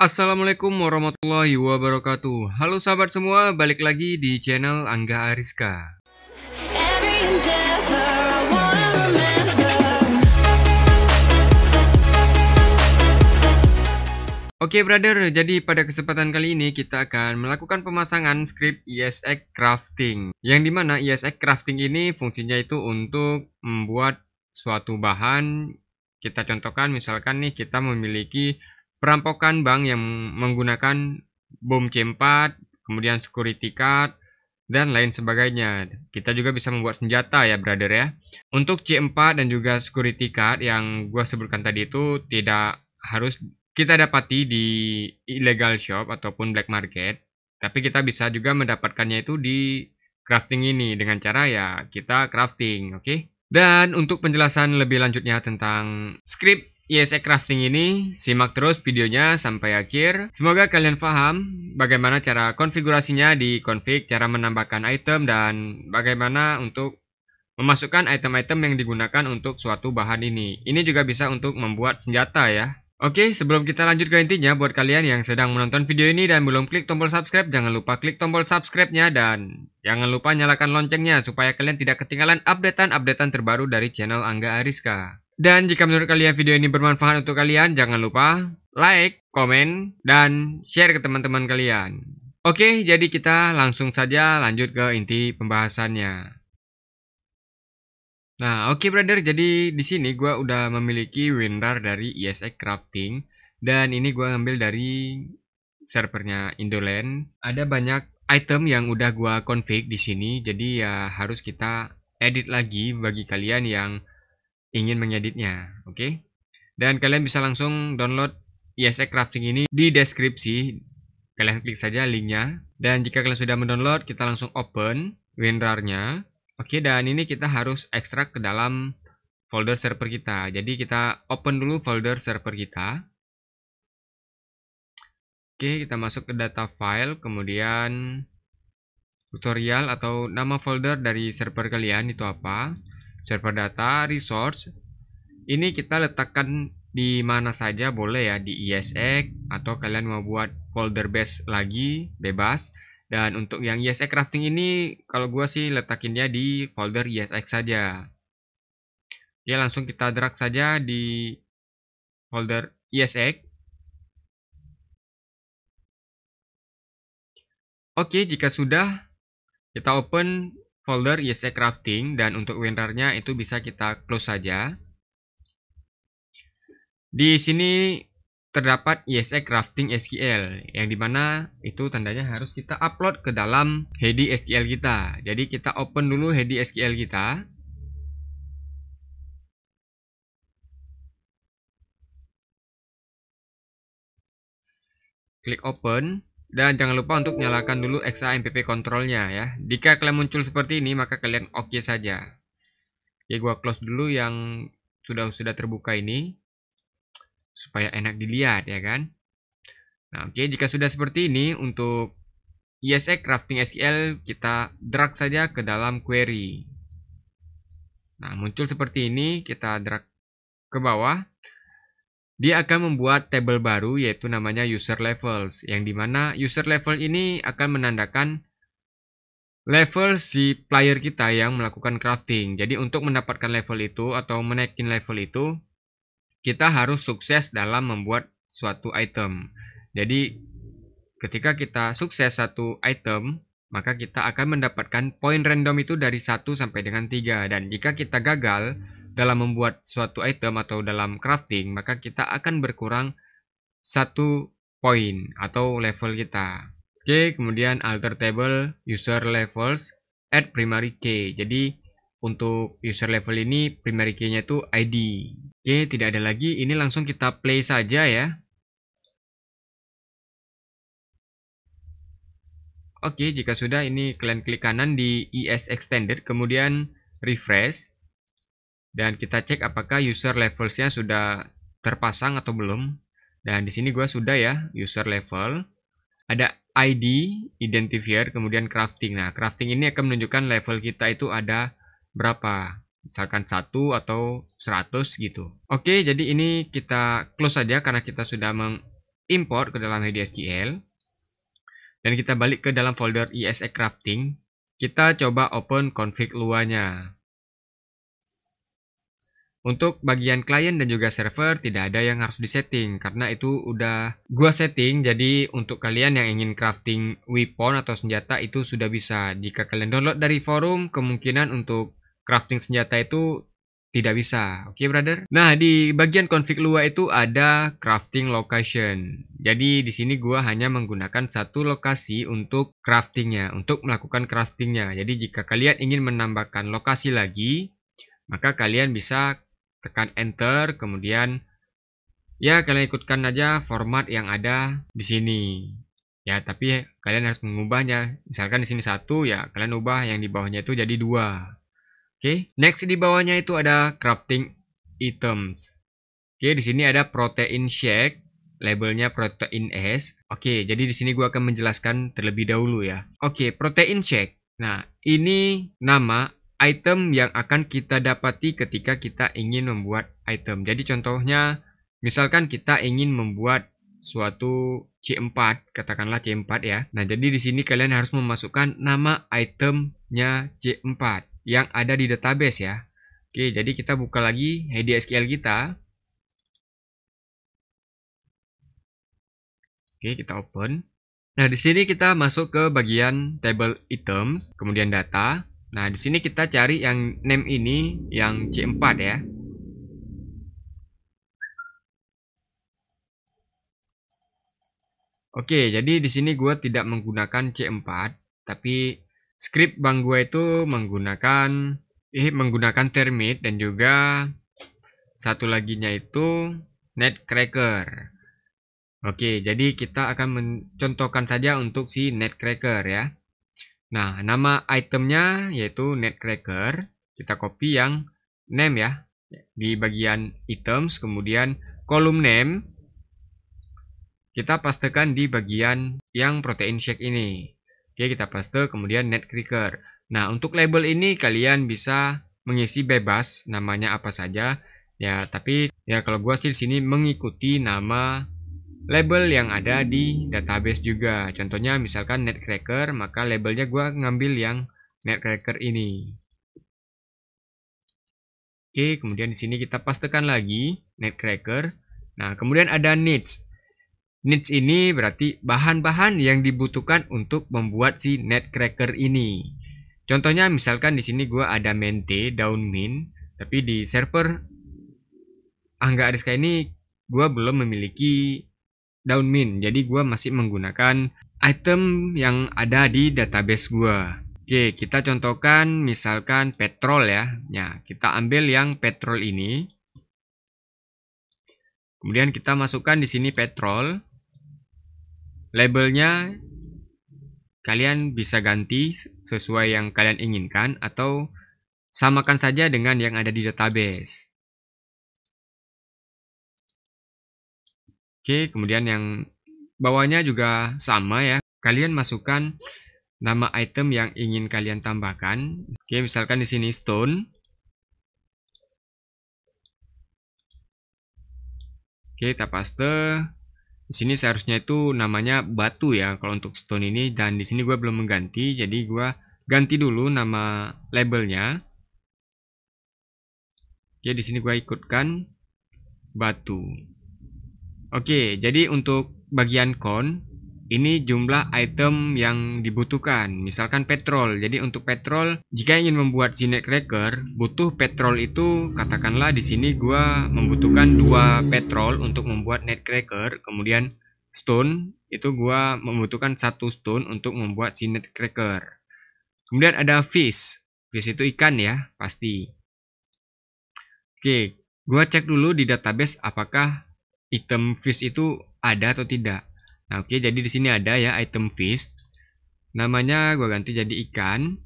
Assalamualaikum warahmatullahi wabarakatuh Halo sahabat semua, balik lagi di channel Angga Ariska Oke okay, brother, jadi pada kesempatan kali ini kita akan melakukan pemasangan script ESX Crafting Yang dimana ESX Crafting ini fungsinya itu untuk membuat suatu bahan Kita contohkan misalkan nih kita memiliki perampokan bank yang menggunakan bom C4, kemudian security card, dan lain sebagainya. Kita juga bisa membuat senjata ya brother ya. Untuk C4 dan juga security card yang gue sebutkan tadi itu tidak harus kita dapati di illegal shop ataupun black market. Tapi kita bisa juga mendapatkannya itu di crafting ini dengan cara ya kita crafting, oke? Okay? Dan untuk penjelasan lebih lanjutnya tentang script ISE iya, crafting ini, simak terus videonya sampai akhir. Semoga kalian paham bagaimana cara konfigurasinya di config, cara menambahkan item, dan bagaimana untuk memasukkan item-item yang digunakan untuk suatu bahan ini. Ini juga bisa untuk membuat senjata ya. Oke, sebelum kita lanjut ke intinya, buat kalian yang sedang menonton video ini dan belum klik tombol subscribe, jangan lupa klik tombol subscribe-nya dan jangan lupa nyalakan loncengnya supaya kalian tidak ketinggalan updatean-updatean terbaru dari channel Angga Ariska. Dan jika menurut kalian video ini bermanfaat untuk kalian, jangan lupa like, komen, dan share ke teman-teman kalian. Oke, jadi kita langsung saja lanjut ke inti pembahasannya. Nah, oke okay brother, jadi di sini gue udah memiliki WinRAR dari ISX e Crafting dan ini gue ngambil dari servernya Indoland. Ada banyak item yang udah gue config di sini, jadi ya harus kita edit lagi bagi kalian yang ingin mengeditnya. Oke. Okay? Dan kalian bisa langsung download ESX Crafting ini di deskripsi. Kalian klik saja linknya. Dan jika kalian sudah mendownload, kita langsung open WinRAR-nya. Oke, okay, dan ini kita harus ekstrak ke dalam folder server kita. Jadi kita open dulu folder server kita. Oke, kita masuk ke data file, kemudian tutorial atau nama folder dari server kalian itu apa server data resource ini kita letakkan di mana saja boleh ya di ESX atau kalian mau buat folder base lagi bebas dan untuk yang ESX crafting ini kalau gua sih letakinnya di folder ESX saja ya langsung kita drag saja di folder ESX Oke, jika sudah, kita open folder ISE crafting dan untuk winrarnya itu bisa kita close saja. Di sini terdapat ISE crafting SQL yang dimana itu tandanya harus kita upload ke dalam Hedi SQL kita. Jadi kita open dulu Hedi SQL kita. Klik open. Dan jangan lupa untuk nyalakan dulu MPP kontrolnya ya. Jika kalian muncul seperti ini, maka kalian oke okay saja. Ya, gua close dulu yang sudah sudah terbuka ini supaya enak dilihat ya kan. Nah, oke okay. jika sudah seperti ini untuk ISE crafting SQL kita drag saja ke dalam query. Nah, muncul seperti ini, kita drag ke bawah. Dia akan membuat tabel baru yaitu namanya user levels yang dimana user level ini akan menandakan level si player kita yang melakukan crafting. Jadi untuk mendapatkan level itu atau menaikin level itu kita harus sukses dalam membuat suatu item. Jadi ketika kita sukses satu item maka kita akan mendapatkan poin random itu dari 1 sampai dengan 3 dan jika kita gagal dalam membuat suatu item atau dalam crafting, maka kita akan berkurang satu poin atau level kita. Oke, kemudian alter table user levels add primary key. Jadi untuk user level ini primary key-nya itu ID. Oke, tidak ada lagi. Ini langsung kita play saja ya. Oke, jika sudah ini kalian klik kanan di ES Extended, kemudian refresh dan kita cek apakah user levelsnya sudah terpasang atau belum dan di sini gue sudah ya user level ada ID identifier kemudian crafting nah crafting ini akan menunjukkan level kita itu ada berapa misalkan 1 atau 100 gitu oke jadi ini kita close saja karena kita sudah mengimport ke dalam HDSGL dan kita balik ke dalam folder ISE crafting kita coba open config luanya untuk bagian klien dan juga server tidak ada yang harus disetting karena itu udah gua setting jadi untuk kalian yang ingin crafting weapon atau senjata itu sudah bisa. Jika kalian download dari forum kemungkinan untuk crafting senjata itu tidak bisa. Oke, okay, brother? Nah, di bagian config Lua itu ada crafting location. Jadi di sini gua hanya menggunakan satu lokasi untuk craftingnya, untuk melakukan craftingnya. Jadi jika kalian ingin menambahkan lokasi lagi, maka kalian bisa tekan enter kemudian ya kalian ikutkan aja format yang ada di sini ya tapi kalian harus mengubahnya misalkan di sini satu ya kalian ubah yang di bawahnya itu jadi dua oke okay. next di bawahnya itu ada crafting items oke okay, di sini ada protein shake labelnya protein s oke okay, jadi di sini gua akan menjelaskan terlebih dahulu ya oke protein shake nah ini nama item yang akan kita dapati ketika kita ingin membuat item. Jadi contohnya, misalkan kita ingin membuat suatu C4, katakanlah C4 ya. Nah, jadi di sini kalian harus memasukkan nama itemnya C4 yang ada di database ya. Oke, jadi kita buka lagi SQL kita. Oke, kita open. Nah, di sini kita masuk ke bagian table items, kemudian data. Nah, di sini kita cari yang name ini yang C4 ya. Oke, jadi di sini gue tidak menggunakan C4, tapi script bang gue itu menggunakan eh menggunakan termit dan juga satu laginya itu netcracker. Oke, jadi kita akan mencontohkan saja untuk si netcracker ya. Nah, nama itemnya yaitu netcracker. Kita copy yang name ya. Di bagian items, kemudian kolom name. Kita pastekan di bagian yang protein shake ini. Oke, kita paste kemudian netcracker. Nah, untuk label ini kalian bisa mengisi bebas namanya apa saja. Ya, tapi ya kalau gua sih di sini mengikuti nama label yang ada di database juga. Contohnya misalkan netcracker, maka labelnya gue ngambil yang netcracker ini. Oke, kemudian di sini kita pastekan lagi netcracker. Nah, kemudian ada needs. Needs ini berarti bahan-bahan yang dibutuhkan untuk membuat si netcracker ini. Contohnya misalkan di sini gue ada mente, daun mint, tapi di server Angga Ariska ini gue belum memiliki daun min. Jadi gue masih menggunakan item yang ada di database gue. Oke, kita contohkan misalkan petrol ya. Ya, kita ambil yang petrol ini. Kemudian kita masukkan di sini petrol. Labelnya kalian bisa ganti sesuai yang kalian inginkan atau samakan saja dengan yang ada di database. Oke, kemudian yang bawahnya juga sama ya. Kalian masukkan nama item yang ingin kalian tambahkan. Oke, misalkan di sini stone. Oke, kita paste. Di sini seharusnya itu namanya batu ya kalau untuk stone ini dan di sini gue belum mengganti jadi gue ganti dulu nama labelnya. Oke, di sini gue ikutkan batu. Oke, jadi untuk bagian kon ini jumlah item yang dibutuhkan, misalkan petrol. Jadi untuk petrol, jika ingin membuat sinet Cracker, butuh petrol itu katakanlah di sini gua membutuhkan dua petrol untuk membuat Net Cracker, kemudian stone itu gua membutuhkan satu stone untuk membuat sinet Cracker. Kemudian ada fish. Fish itu ikan ya, pasti. Oke, gua cek dulu di database apakah item fish itu ada atau tidak. Nah, oke, okay, jadi di sini ada ya item fish. Namanya gua ganti jadi ikan.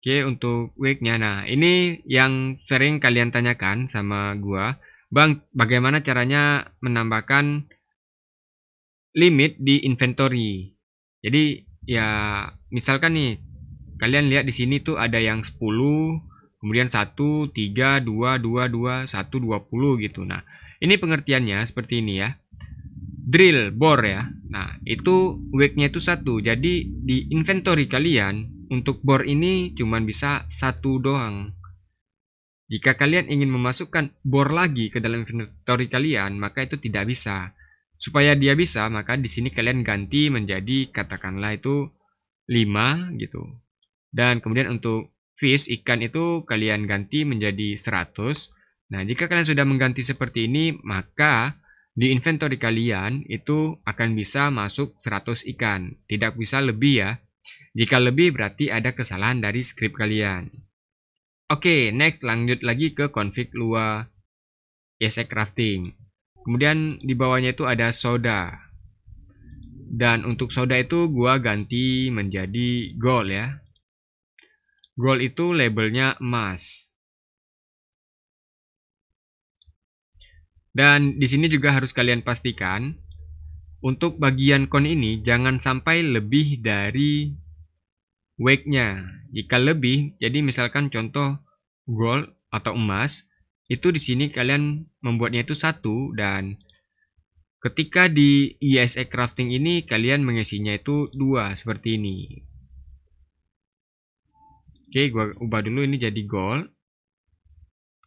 Oke, okay, untuk week nya Nah, ini yang sering kalian tanyakan sama gua, Bang, bagaimana caranya menambahkan limit di inventory? Jadi, ya misalkan nih kalian lihat di sini tuh ada yang 10, kemudian 1, 3, 2, 2, 2, 1, 20 gitu. Nah, ini pengertiannya seperti ini ya. Drill, bor ya. Nah, itu weightnya itu satu. Jadi di inventory kalian untuk bor ini cuman bisa satu doang. Jika kalian ingin memasukkan bor lagi ke dalam inventory kalian, maka itu tidak bisa. Supaya dia bisa, maka di sini kalian ganti menjadi katakanlah itu 5 gitu. Dan kemudian untuk fish ikan itu kalian ganti menjadi 100 Nah, jika kalian sudah mengganti seperti ini, maka di inventory kalian itu akan bisa masuk 100 ikan. Tidak bisa lebih ya. Jika lebih berarti ada kesalahan dari script kalian. Oke, okay, next lanjut lagi ke config luar ESC crafting. Kemudian di bawahnya itu ada soda. Dan untuk soda itu gua ganti menjadi gold ya. Gold itu labelnya emas. Dan di sini juga harus kalian pastikan untuk bagian kon ini jangan sampai lebih dari wake-nya. Jika lebih, jadi misalkan contoh gold atau emas, itu di sini kalian membuatnya itu satu dan ketika di ISE crafting ini kalian mengisinya itu dua seperti ini. Oke, gua ubah dulu ini jadi gold.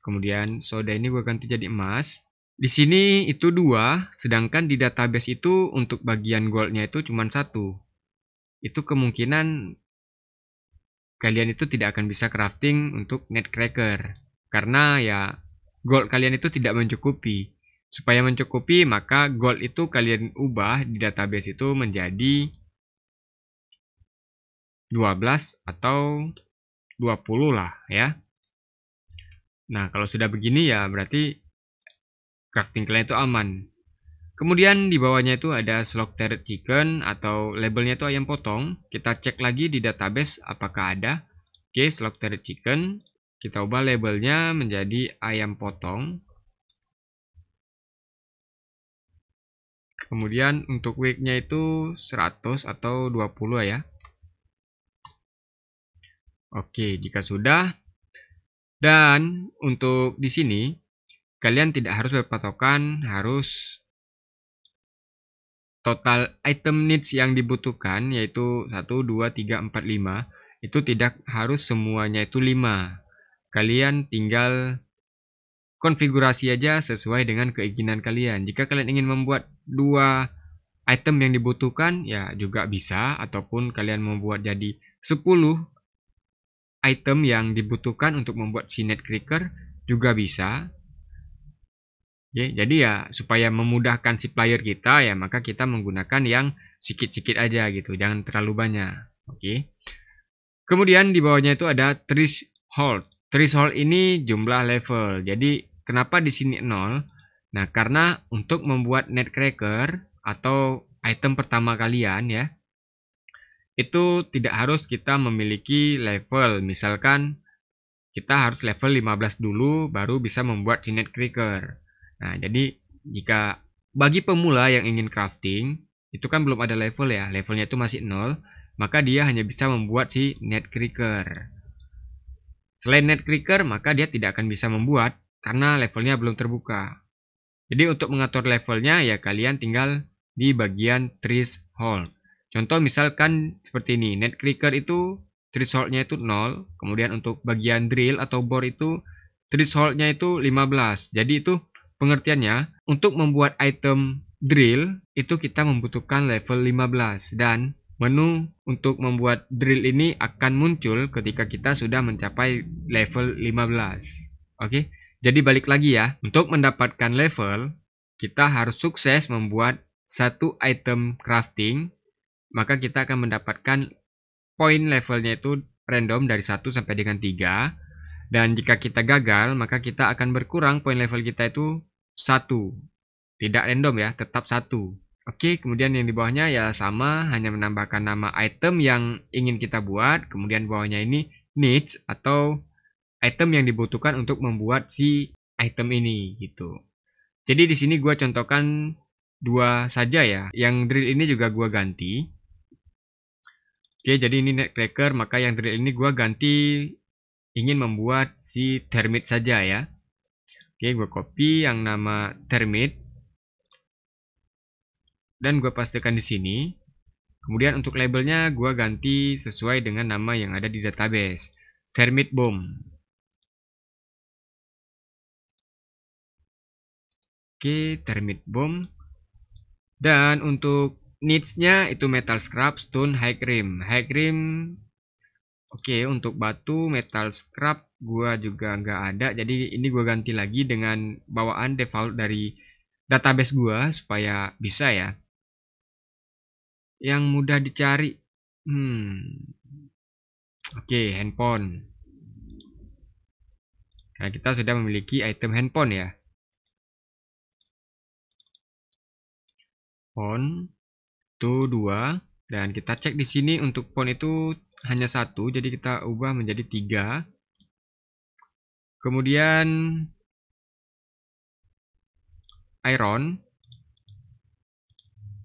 Kemudian soda ini gua ganti jadi emas. Di sini itu dua, sedangkan di database itu untuk bagian goldnya itu cuma satu. Itu kemungkinan kalian itu tidak akan bisa crafting untuk net cracker Karena ya gold kalian itu tidak mencukupi. Supaya mencukupi maka gold itu kalian ubah di database itu menjadi 12 atau 20 lah ya. Nah kalau sudah begini ya berarti crafting kalian itu aman. Kemudian di bawahnya itu ada slot Teret chicken atau labelnya itu ayam potong. Kita cek lagi di database apakah ada. Oke, slot Teret chicken. Kita ubah labelnya menjadi ayam potong. Kemudian untuk weight-nya itu 100 atau 20 ya. Oke, jika sudah. Dan untuk di sini Kalian tidak harus berpatokan harus total item needs yang dibutuhkan yaitu 1, 2, 3, 4, 5 itu tidak harus semuanya itu 5. Kalian tinggal konfigurasi aja sesuai dengan keinginan kalian. Jika kalian ingin membuat dua item yang dibutuhkan ya juga bisa ataupun kalian membuat jadi 10 item yang dibutuhkan untuk membuat sinet clicker juga bisa Ya, jadi ya supaya memudahkan supplier kita ya maka kita menggunakan yang sedikit-sedikit aja gitu, jangan terlalu banyak. Oke. Kemudian di bawahnya itu ada threshold. Threshold ini jumlah level. Jadi kenapa di sini 0? Nah, karena untuk membuat netcracker atau item pertama kalian ya, itu tidak harus kita memiliki level. Misalkan kita harus level 15 dulu baru bisa membuat si netcracker. Nah, jadi jika bagi pemula yang ingin crafting, itu kan belum ada level ya, levelnya itu masih nol, maka dia hanya bisa membuat si net netcracker. Selain net netcracker, maka dia tidak akan bisa membuat karena levelnya belum terbuka. Jadi untuk mengatur levelnya ya kalian tinggal di bagian tree's hall. Contoh misalkan seperti ini, net netcracker itu hole-nya itu 0, kemudian untuk bagian drill atau bore itu hole-nya itu 15. Jadi itu Pengertiannya, untuk membuat item drill itu kita membutuhkan level 15 dan menu untuk membuat drill ini akan muncul ketika kita sudah mencapai level 15. Oke, jadi balik lagi ya. Untuk mendapatkan level, kita harus sukses membuat satu item crafting, maka kita akan mendapatkan poin levelnya itu random dari 1 sampai dengan 3. Dan jika kita gagal, maka kita akan berkurang poin level kita itu satu tidak random ya tetap satu Oke, kemudian yang di bawahnya ya sama, hanya menambahkan nama item yang ingin kita buat. Kemudian bawahnya ini niche atau item yang dibutuhkan untuk membuat si item ini gitu. Jadi di sini gua contohkan dua saja ya. Yang drill ini juga gua ganti. Oke, jadi ini net cracker maka yang drill ini gua ganti ingin membuat si termit saja ya. Oke, gue copy yang nama termit. Dan gue pastikan di sini. Kemudian untuk labelnya gue ganti sesuai dengan nama yang ada di database. Termit bomb. Oke, termit bomb. Dan untuk needs-nya itu metal scrap, stone, high cream, High cream. oke untuk batu, metal scrap, gua juga nggak ada jadi ini gua ganti lagi dengan bawaan default dari database gua supaya bisa ya yang mudah dicari hmm oke okay, handphone karena kita sudah memiliki item handphone ya phone itu dua dan kita cek di sini untuk phone itu hanya satu jadi kita ubah menjadi tiga Kemudian iron.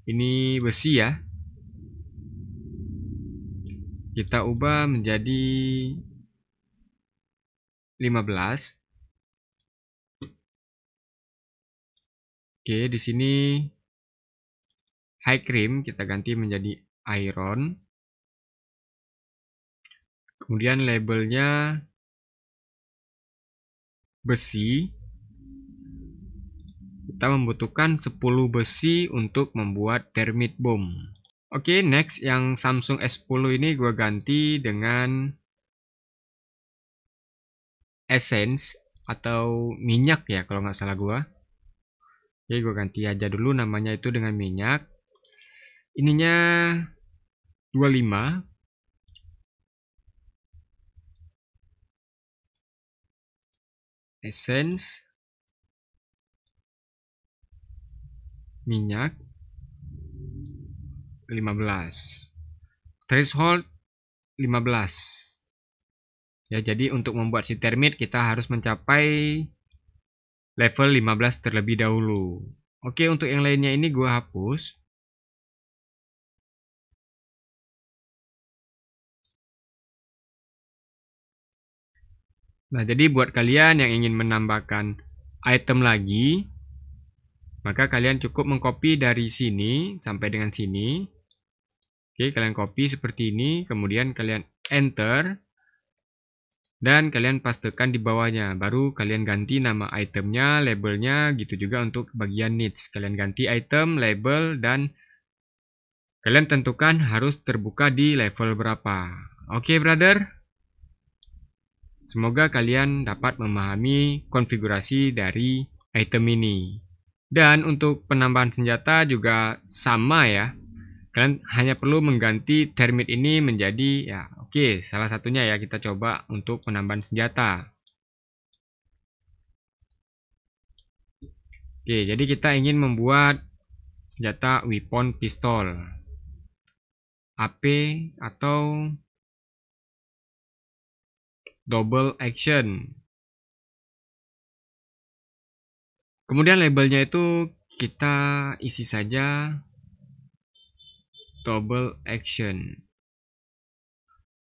Ini besi ya. Kita ubah menjadi 15. Oke, di sini high cream kita ganti menjadi iron. Kemudian labelnya besi kita membutuhkan 10 besi untuk membuat termit bomb oke okay, next yang Samsung S10 ini gue ganti dengan essence atau minyak ya kalau nggak salah gue Oke, gue ganti aja dulu namanya itu dengan minyak. Ininya 25. essence minyak 15 threshold 15 ya jadi untuk membuat si termit kita harus mencapai level 15 terlebih dahulu oke untuk yang lainnya ini gua hapus Nah, jadi buat kalian yang ingin menambahkan item lagi, maka kalian cukup mengcopy dari sini sampai dengan sini. Oke, kalian copy seperti ini, kemudian kalian enter dan kalian pastekan di bawahnya. Baru kalian ganti nama itemnya, labelnya, gitu juga untuk bagian needs Kalian ganti item, label, dan kalian tentukan harus terbuka di level berapa. Oke, okay, brother? Semoga kalian dapat memahami konfigurasi dari item ini. Dan untuk penambahan senjata juga sama ya. Kalian hanya perlu mengganti termit ini menjadi ya oke okay, salah satunya ya kita coba untuk penambahan senjata. Oke okay, jadi kita ingin membuat senjata weapon pistol AP atau double action. Kemudian labelnya itu kita isi saja double action.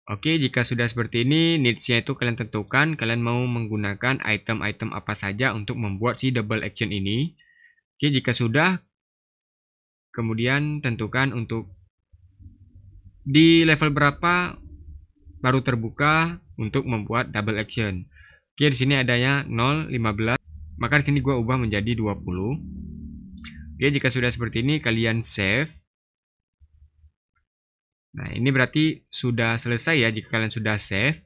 Oke, jika sudah seperti ini, needs-nya itu kalian tentukan kalian mau menggunakan item-item apa saja untuk membuat si double action ini. Oke, jika sudah, kemudian tentukan untuk di level berapa baru terbuka untuk membuat double action. Oke, di sini adanya 0, 15. Maka di sini gua ubah menjadi 20. Oke, jika sudah seperti ini kalian save. Nah, ini berarti sudah selesai ya jika kalian sudah save.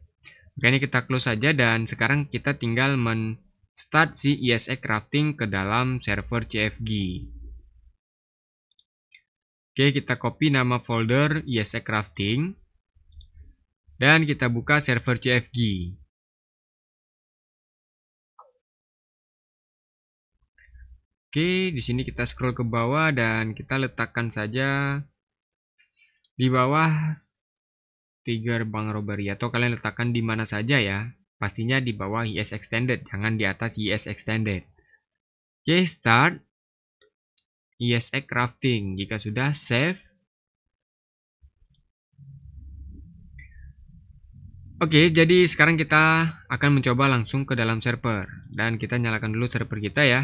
Makanya kita close saja dan sekarang kita tinggal men-start si ISE crafting ke dalam server CFG. Oke, kita copy nama folder ISE crafting dan kita buka server CFG. Oke, di sini kita scroll ke bawah dan kita letakkan saja di bawah Tiger bang robbery ya. atau kalian letakkan di mana saja ya. Pastinya di bawah IS extended, jangan di atas IS extended. Oke, start ISX crafting. Jika sudah save Oke, jadi sekarang kita akan mencoba langsung ke dalam server. Dan kita nyalakan dulu server kita ya.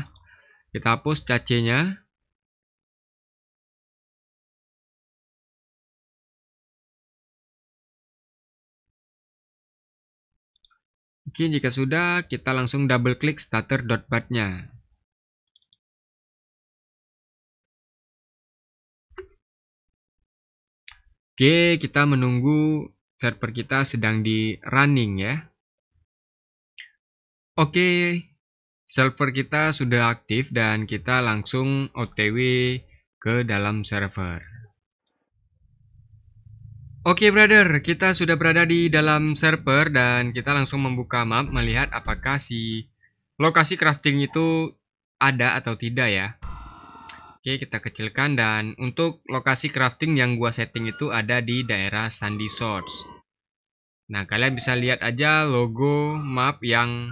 Kita hapus cache nya Oke, jika sudah, kita langsung double klik starter.bat-nya. Oke, kita menunggu server kita sedang di running ya. Oke, server kita sudah aktif dan kita langsung OTW ke dalam server. Oke brother, kita sudah berada di dalam server dan kita langsung membuka map melihat apakah si lokasi crafting itu ada atau tidak ya. Oke, kita kecilkan dan untuk lokasi crafting yang gua setting itu ada di daerah Sandy Shores. Nah, kalian bisa lihat aja logo map yang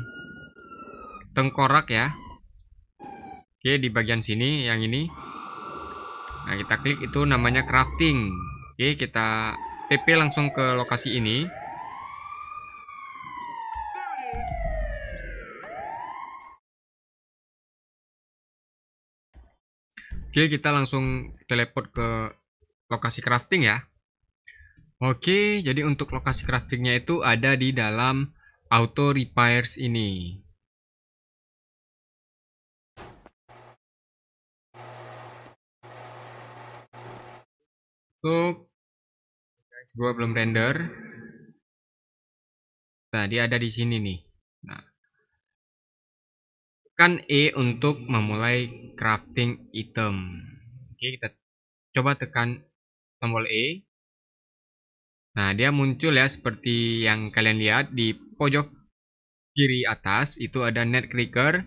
tengkorak ya. Oke, di bagian sini yang ini. Nah, kita klik itu namanya crafting. Oke, kita PP langsung ke lokasi ini. Oke, kita langsung teleport ke lokasi crafting ya. Oke, jadi untuk lokasi craftingnya itu ada di dalam auto repairs ini. Untuk guys, gua belum render. Nah, dia ada di sini nih. Nah, tekan E untuk memulai crafting item. Oke, kita coba tekan tombol E. Nah, dia muncul ya seperti yang kalian lihat di pojok kiri atas itu ada net clicker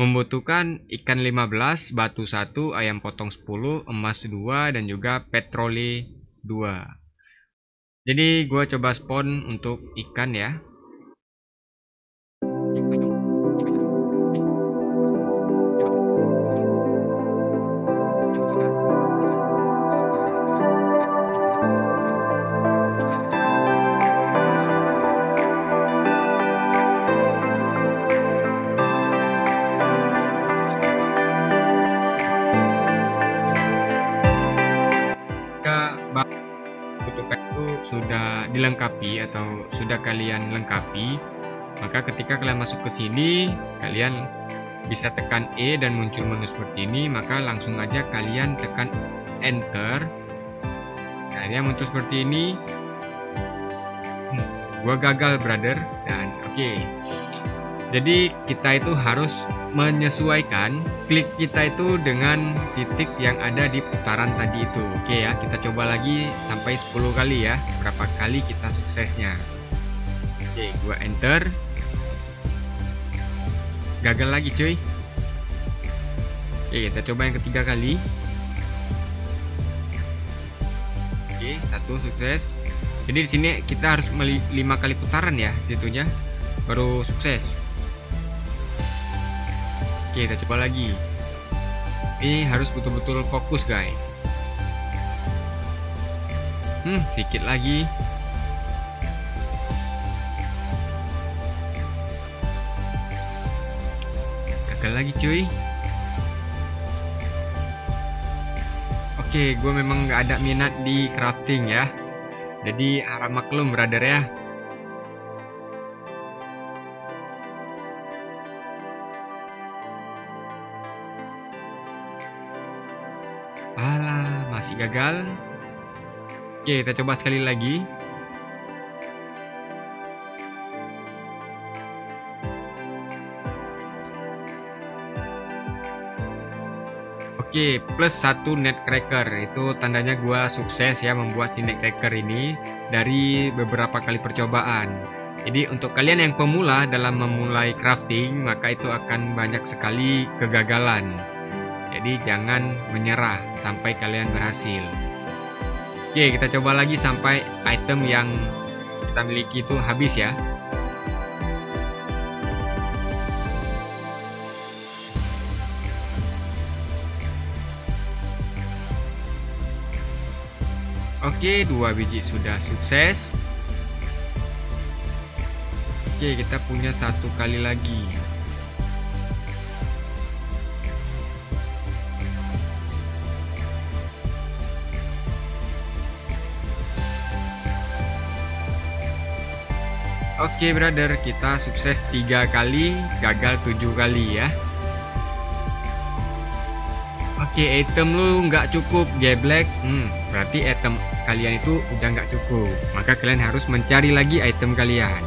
membutuhkan ikan 15, batu 1, ayam potong 10, emas 2 dan juga petroli 2. Jadi gua coba spawn untuk ikan ya. dilengkapi atau sudah kalian lengkapi, maka ketika kalian masuk ke sini, kalian bisa tekan E dan muncul menu seperti ini, maka langsung aja kalian tekan enter. yang muncul seperti ini. Hmm, gua gagal, brother. Dan oke. Okay. Jadi kita itu harus menyesuaikan klik kita itu dengan titik yang ada di putaran tadi itu. Oke ya, kita coba lagi sampai 10 kali ya. Berapa kali kita suksesnya. Oke, gua enter. Gagal lagi cuy. Oke, kita coba yang ketiga kali. Oke, satu sukses. Jadi di sini kita harus 5 kali putaran ya situnya baru sukses. Oke, kita coba lagi. Ini harus betul-betul fokus, guys. Hmm, sedikit lagi. Gagal lagi, cuy. Oke, gue memang nggak ada minat di crafting ya. Jadi arah maklum, brother ya. Oke, kita coba sekali lagi. Oke, plus satu net cracker. Itu tandanya gua sukses ya membuat si net cracker ini dari beberapa kali percobaan. Jadi untuk kalian yang pemula dalam memulai crafting, maka itu akan banyak sekali kegagalan. Jadi jangan menyerah sampai kalian berhasil. Oke, kita coba lagi sampai item yang kita miliki itu habis ya. Oke, dua biji sudah sukses. Oke, kita punya satu kali lagi. Oke brother, kita sukses 3 kali, gagal 7 kali ya. Oke, item lu nggak cukup, geblek. Hmm, berarti item kalian itu udah nggak cukup. Maka kalian harus mencari lagi item kalian.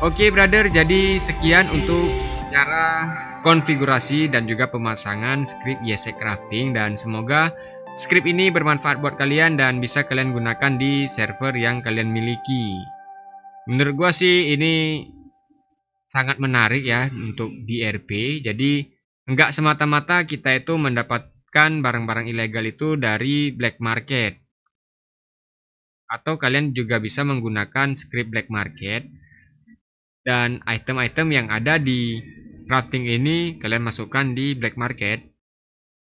Oke brother, jadi sekian untuk cara konfigurasi dan juga pemasangan script YC Crafting dan semoga script ini bermanfaat buat kalian dan bisa kalian gunakan di server yang kalian miliki menurut gua sih ini sangat menarik ya untuk DRP jadi nggak semata-mata kita itu mendapatkan barang-barang ilegal itu dari black market atau kalian juga bisa menggunakan script black market dan item-item yang ada di crafting ini kalian masukkan di black market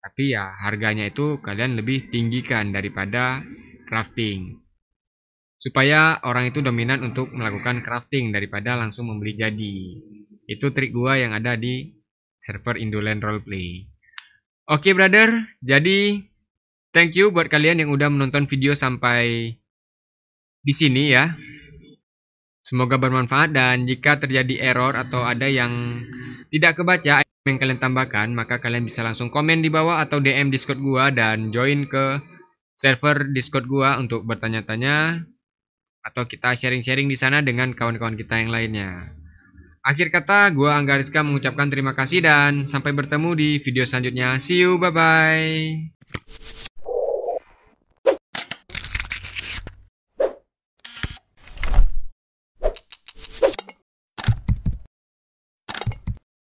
tapi ya harganya itu kalian lebih tinggikan daripada crafting supaya orang itu dominan untuk melakukan crafting daripada langsung membeli jadi. Itu trik gua yang ada di server Indolent Roleplay. Oke, okay, brother. Jadi thank you buat kalian yang udah menonton video sampai di sini ya. Semoga bermanfaat dan jika terjadi error atau ada yang tidak kebaca yang kalian tambahkan, maka kalian bisa langsung komen di bawah atau DM Discord gua dan join ke server Discord gua untuk bertanya-tanya atau kita sharing-sharing di sana dengan kawan-kawan kita yang lainnya. Akhir kata, gue Angga Rizka mengucapkan terima kasih dan sampai bertemu di video selanjutnya. See you, bye-bye.